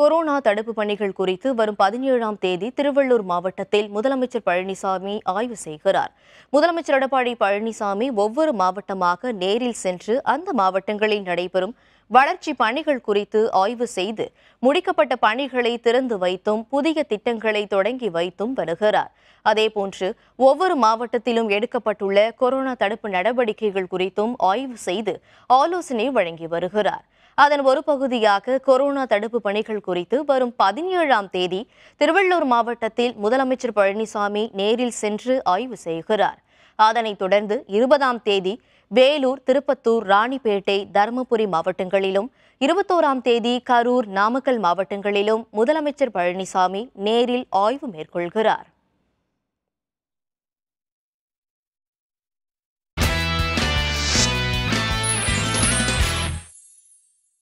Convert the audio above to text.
corona தடுப்பு பணிகள் குறித்து வரும் பதினேழாம் தேதி திருவள்ளூர் மாவட்டத்தில் முதலமைச்சர் பழனிசாமி ஆய்வு செய்கிறார் முதலமைச்சர் எடப்பாடி பழனிசாமி ஒவ்வொரு மாவட்டமாக நேரில் சென்று அந்த மாவட்டங்களில் நடைபெறும் வளர்ச்சி பணிகள் குறித்து ஆய்வு செய்து முடிக்கப்பட்ட பணிகளை திறந்து வைத்தும் புதிய திட்டங்களை தொடங்கி வைத்தும் வருகிறார் அதேபோன்று ஒவ்வொரு மாவட்டத்திலும் எடுக்கப்பட்டுள்ள கொரோனா தடுப்பு நடவடிக்கைகள் குறித்தும் ஆய்வு செய்து ஆலோசனை வழங்கி வருகிறார் அதன் ஒரு பகுதியாக கொரோனா தடுப்பு பணிகள் குறித்து வரும் பதினேழாம் தேதி திருவள்ளூர் மாவட்டத்தில் முதலமைச்சர் பழனிசாமி நேரில் சென்று ஆய்வு செய்கிறார் அதனைத் தொடர்ந்து இருபதாம் தேதி வேலூர் திருப்பத்தூர் ராணிப்பேட்டை தருமபுரி மாவட்டங்களிலும் இருபத்தோராம் தேதி கரூர் நாமக்கல் மாவட்டங்களிலும் முதலமைச்சர் பழனிசாமி நேரில் ஆய்வு மேற்கொள்கிறார்